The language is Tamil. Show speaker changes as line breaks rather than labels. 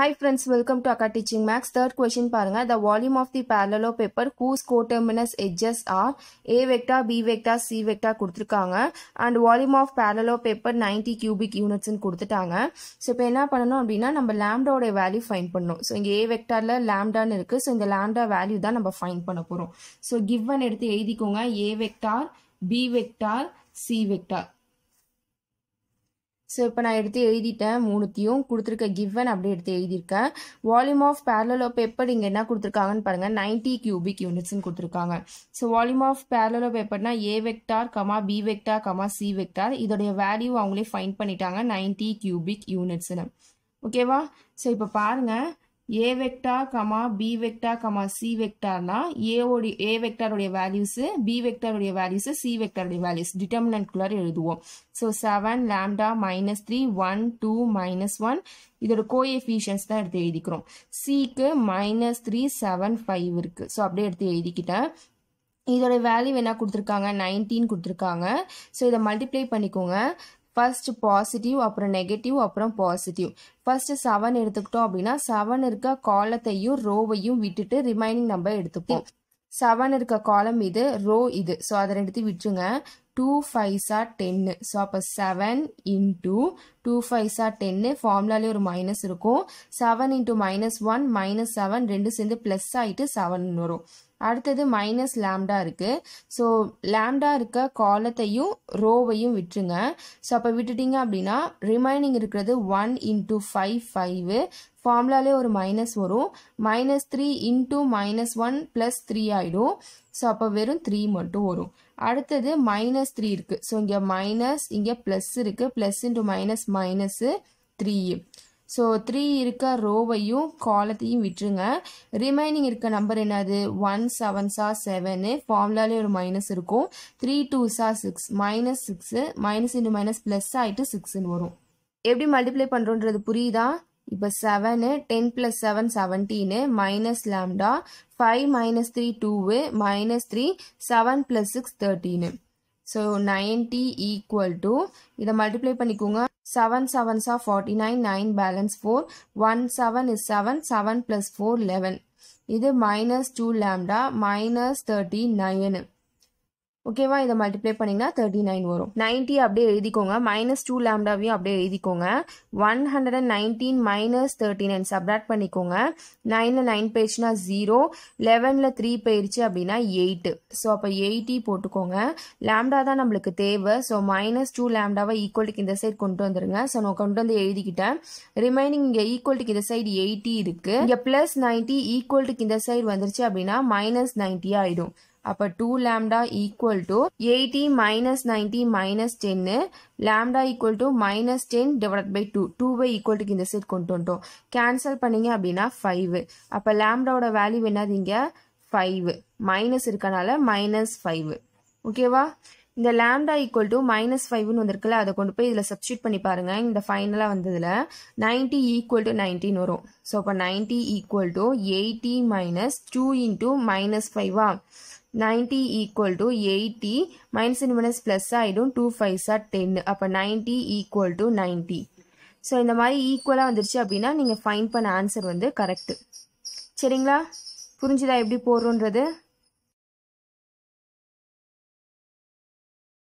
ஹை ஃப்ரெண்ட்ஸ் வெல்கம் டு அக்கா டீச்சிங் மேக்ஸ் தேர்ட் கொஷின் பாருங்கள் the volume of the parallelepiped whose coterminous edges are a vector b vector c vector கொடுத்துருக்காங்க and volume of parallelepiped ninety cubic யூனிட்ஸ்னு கொடுத்துட்டாங்க ஸோ இப்போ என்ன பண்ணணும் அப்படின்னா நம்ம லேம்டாவோட வேல்யூ ஃபைன் பண்ணணும் ஸோ இங்கே ஏ வெக்டாரில் லேம்டான்னு இருக்குது ஸோ இந்த லேம்டா வேல்யூ தான் நம்ம ஃபைன் பண்ண போகிறோம் ஸோ கிவன் எடுத்து எழுதிக்கோங்க a vector b vector c vector so இப்போ நான் எடுத்து எழுதிட்டேன் மூணுத்தையும் கொடுத்துருக்க கிவன் அப்படி எடுத்து எழுதியிருக்கேன் வால்யூம் ஆஃப் பேரலோ பேப்பர் இங்கே என்ன கொடுத்துருக்காங்கன்னு பாருங்கள் நைன்ட்டி கியூபிக் யூனிட்ஸ்னு கொடுத்துருக்காங்க ஸோ வால்யூம் ஆஃப் பேரலோ பேப்பர்னா a vector comma b vector comma c vector இதோடைய வேல்யூ அவங்களே ஃபைன் பண்ணிட்டாங்க நைன்ட்டி கியூபிக் யூனிட்ஸ்னு ஓகேவா ஸோ இப்போ பாருங்கள் a vector comma b vector comma c வெக்டார்னா ஏவோடைய ஏ வெக்டாருடைய வேல்யூஸு பி வெக்டாருடைய வேல்யூஸு சி வெக்டாருடைய வேல்யூஸ் டிட்டர்மினன்ட்குள்ளார எழுதுவோம் so seven lambda minus three one two minus one இதோட கோஎஃபிஷியன்ஸ் தான் எடுத்து எழுதிக்கிறோம் சிக்கு மைனஸ் த்ரீ செவன் ஃபைவ் இருக்குது ஸோ அப்படியே எடுத்து எழுதிக்கிட்டேன் இதோட வேல்யூ என்ன கொடுத்துருக்காங்க நைன்டீன் கொடுத்துருக்காங்க ஸோ இதை மல்டிப்ளை பண்ணிக்கோங்க ஃபர்ஸ்ட் பாசிட்டிவ் அப்புறம் நெகட்டிவ் அப்புறம் பாசிட்டிவ் ஃபர்ஸ்ட் செவன் எடுத்துக்கிட்டோம் அப்படின்னா செவன் இருக்க காலத்தையும் ரோவையும் விட்டுட்டு ரிமைனிங் நம்ம எடுத்துப்போம் செவன் இருக்க காலம் இது ரோ இது ஸோ அதை ரெண்டுத்தையும் விட்டுருங்க டூ ஃபைவ்ஸா டென்னு ஸோ அப்போ செவன் இன்டூ டூ ஃபைவ்ஸா டென்னு ஃபார்முலாலே ஒரு மைனஸ் இருக்கும் seven into minus one minus seven ரெண்டு சேர்ந்து ப்ளஸ் ஆகிட்டு செவன் வரும் அடுத்தது மைனஸ் லேம்டா இருக்குது ஸோ லேம்டா இருக்க காலத்தையும் ரோவையும் விட்டுருங்க ஸோ அப்போ விட்டுட்டிங்க அப்படின்னா ரிமைனிங் இருக்கிறது ஒன் இன்ட்டு ஃபைவ் ஃபைவு ஃபார்முலாலே ஒரு மைனஸ் வரும் minus three into minus one plus three ஆகிடும் ஸோ அப்போ வெறும் த்ரீ மட்டும் வரும் அடுத்தது மைனஸ் த்ரீ இருக்குது ஸோ இங்கே மைனஸ் இங்கே ப்ளஸ் இருக்குது plus into minus minus three so three இருக்க ரோவையும் காலத்தையும் விட்டுருங்க ரிமைனிங் இருக்க நம்பர் என்னது ஒன் செவன்ஸா செவனு ஃபார்ம்லாலே ஒரு மைனஸ் இருக்கும் த்ரீ டூஸா six minus six minus into minus plus ஆகிட்டு சிக்ஸ்ன்னு வரும் எப்படி மல்டிப்ளை பண்ணுறோன்றது புரியுதா இப்போ seven ten plus seven seventeen minus lambda five minus three two minus three seven plus six thirteen so ninety equal to, இதை multiply பண்ணிக்கோங்க seven 7s are forty nine nine balance four one seven 7, seven seven plus four eleven இது minus two lambda minus thirty ஓகேவா இதை மல்டிப்ளை பண்ணிங்கன்னா தேர்ட்டி நைன் வரும் நைன்ட்டி அப்படியே எழுதிக்கோங்க மைனஸ் டூ லேம்டாவையும் அப்படியே எழுதிக்கோங்க one hundred and nineteen minus thirty nine subtract பண்ணிக்கோங்க நைனில் நைன் போயிடுச்சுன்னா ஜீரோ லெவனில் த்ரீ போயிடுச்சு அப்படின்னா எயிட்டு ஸோ அப்போ எயிட்டி போட்டுக்கோங்க லேம்டா தான் நம்மளுக்கு தேவை ஸோ மைனஸ் டூ லேம்டாவை ஈக்குவல்ட்டுக்கு இந்த சைடு கொண்டு வந்துருங்க ஸோ நான் கொண்டு வந்து எழுதிக்கிட்டேன் ரிமைனிங் இங்கே ஈக்குவல்ட்டுக்கு இந்த சைடு எயிட்டி இருக்குது இங்கே ப்ளஸ் நைன்ட்டி ஈக்குவல்ட்டுக்கு இந்த சைடு வந்துருச்சு அப்படின்னா மைனஸ் நைன்ட்டி ஆகிடும் அப்போ two lambda equal to eighty minus ninety minus டென்னு lambda equal to minus ten divide by two two by ஈக்குவல்ட்டுக்கு இந்த சைட் கொண்டு வந்துட்டோம் கேன்சல் பண்ணீங்க அப்படின்னா ஃபைவ் அப்போ லேம்டாவோட வேல்யூ என்னதுங்க ஃபைவ் மைனஸ் இருக்கனால மைனஸ் ஃபைவ் ஓகேவா இந்த லேம்டா ஈக்குவல் டு மைனஸ் ஃபைவ்னு வந்திருக்குல்ல அதை கொண்டு போய் இதில் சப்ஸ்டியூட் பண்ணி பாருங்க இந்த ஃபைனலாக வந்ததில் நைன்ட்டி ஈக்குவல் டு நைன்டீன் வரும் ஸோ அப்போ ninety equal to eighty minus two into minus ஃபைவா 90 ஈக்குவல் to eighty minus and minus plus ஆகிடும் டூ 5 சார் 10 அப்போ 90 ஈக்குவல் to 90 ஸோ இந்த மாதிரி ஈக்குவலாக வந்துருச்சு அப்படின்னா நீங்கள் ஃபைன் பண்ண ஆன்சர் வந்து correct சரிங்களா புரிஞ்சுதா எப்படி போடுறோன்றது